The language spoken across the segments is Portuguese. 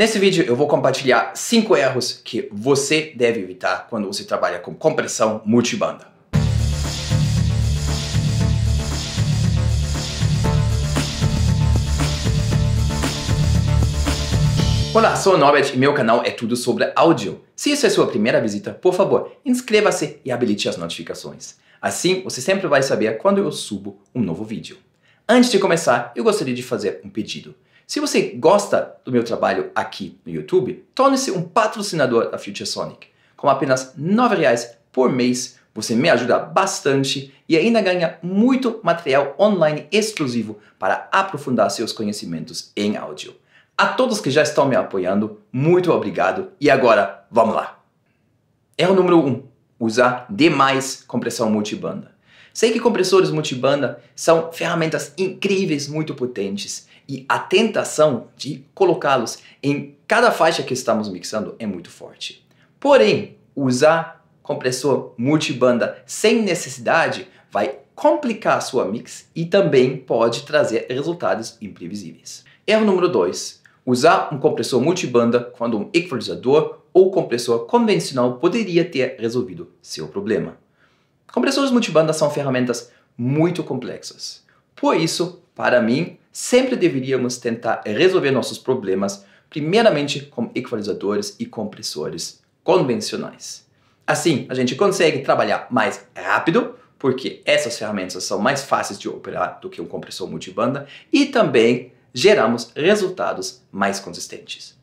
Nesse vídeo eu vou compartilhar 5 erros que você deve evitar quando você trabalha com compressão multibanda. Olá, sou o Norbert e meu canal é tudo sobre áudio. Se isso é sua primeira visita, por favor, inscreva-se e habilite as notificações. Assim, você sempre vai saber quando eu subo um novo vídeo. Antes de começar, eu gostaria de fazer um pedido. Se você gosta do meu trabalho aqui no YouTube, torne-se um patrocinador da Future Sonic. Com apenas R$ 9,00 por mês, você me ajuda bastante e ainda ganha muito material online exclusivo para aprofundar seus conhecimentos em áudio. A todos que já estão me apoiando, muito obrigado e agora vamos lá! É o número 1: um, usar demais compressão multibanda. Sei que compressores multibanda são ferramentas incríveis, muito potentes e a tentação de colocá-los em cada faixa que estamos mixando é muito forte. Porém, usar compressor multibanda sem necessidade vai complicar a sua mix e também pode trazer resultados imprevisíveis. Erro número 2. Usar um compressor multibanda quando um equalizador ou compressor convencional poderia ter resolvido seu problema. Compressores multibanda são ferramentas muito complexas. Por isso, para mim, sempre deveríamos tentar resolver nossos problemas primeiramente com equalizadores e compressores convencionais. Assim, a gente consegue trabalhar mais rápido, porque essas ferramentas são mais fáceis de operar do que um compressor multibanda, e também geramos resultados mais consistentes.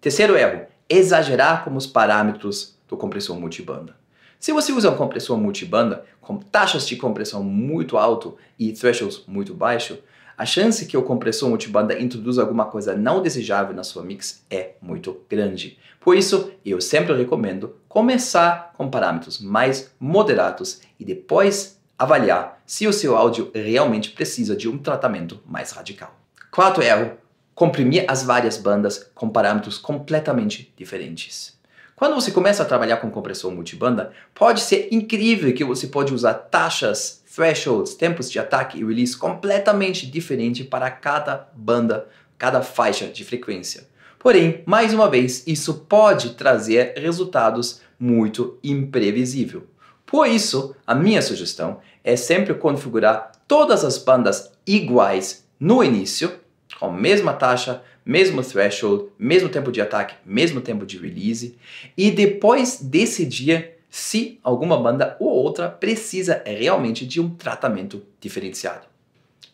Terceiro erro, exagerar com os parâmetros do compressor multibanda. Se você usa um compressor multibanda com taxas de compressão muito alto e thresholds muito baixo, a chance que o compressor multibanda introduza alguma coisa não desejável na sua mix é muito grande. Por isso, eu sempre recomendo começar com parâmetros mais moderados e depois avaliar se o seu áudio realmente precisa de um tratamento mais radical. Quarto erro: comprimir as várias bandas com parâmetros completamente diferentes. Quando você começa a trabalhar com compressor multibanda, pode ser incrível que você pode usar taxas thresholds, tempos de ataque e release completamente diferente para cada banda, cada faixa de frequência. Porém, mais uma vez, isso pode trazer resultados muito imprevisível. Por isso, a minha sugestão é sempre configurar todas as bandas iguais no início, com a mesma taxa, mesmo threshold, mesmo tempo de ataque, mesmo tempo de release, e depois decidir se alguma banda ou outra precisa realmente de um tratamento diferenciado.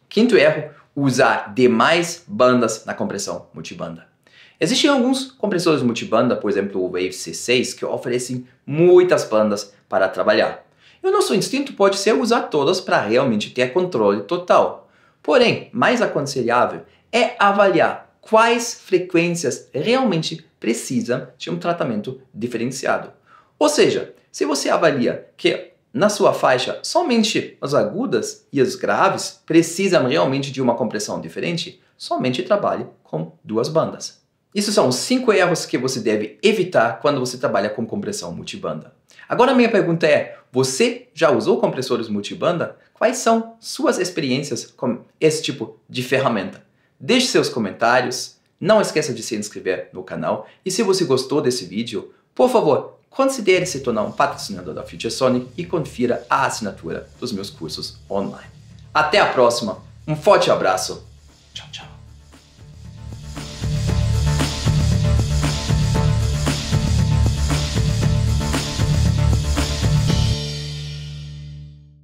Quinto erro, usar demais bandas na compressão multibanda. Existem alguns compressores multibanda, por exemplo o Wave C6, que oferecem muitas bandas para trabalhar. E o nosso instinto pode ser usar todas para realmente ter controle total. Porém, mais aconselhável é avaliar quais frequências realmente precisam de um tratamento diferenciado. Ou seja, se você avalia que na sua faixa somente as agudas e as graves precisam realmente de uma compressão diferente, somente trabalhe com duas bandas. Isso são os cinco erros que você deve evitar quando você trabalha com compressão multibanda. Agora minha pergunta é, você já usou compressores multibanda? Quais são suas experiências com esse tipo de ferramenta? Deixe seus comentários, não esqueça de se inscrever no canal e se você gostou desse vídeo, por favor, Considere se tornar um patrocinador da Future Sonic e confira a assinatura dos meus cursos online. Até a próxima, um forte abraço, tchau, tchau.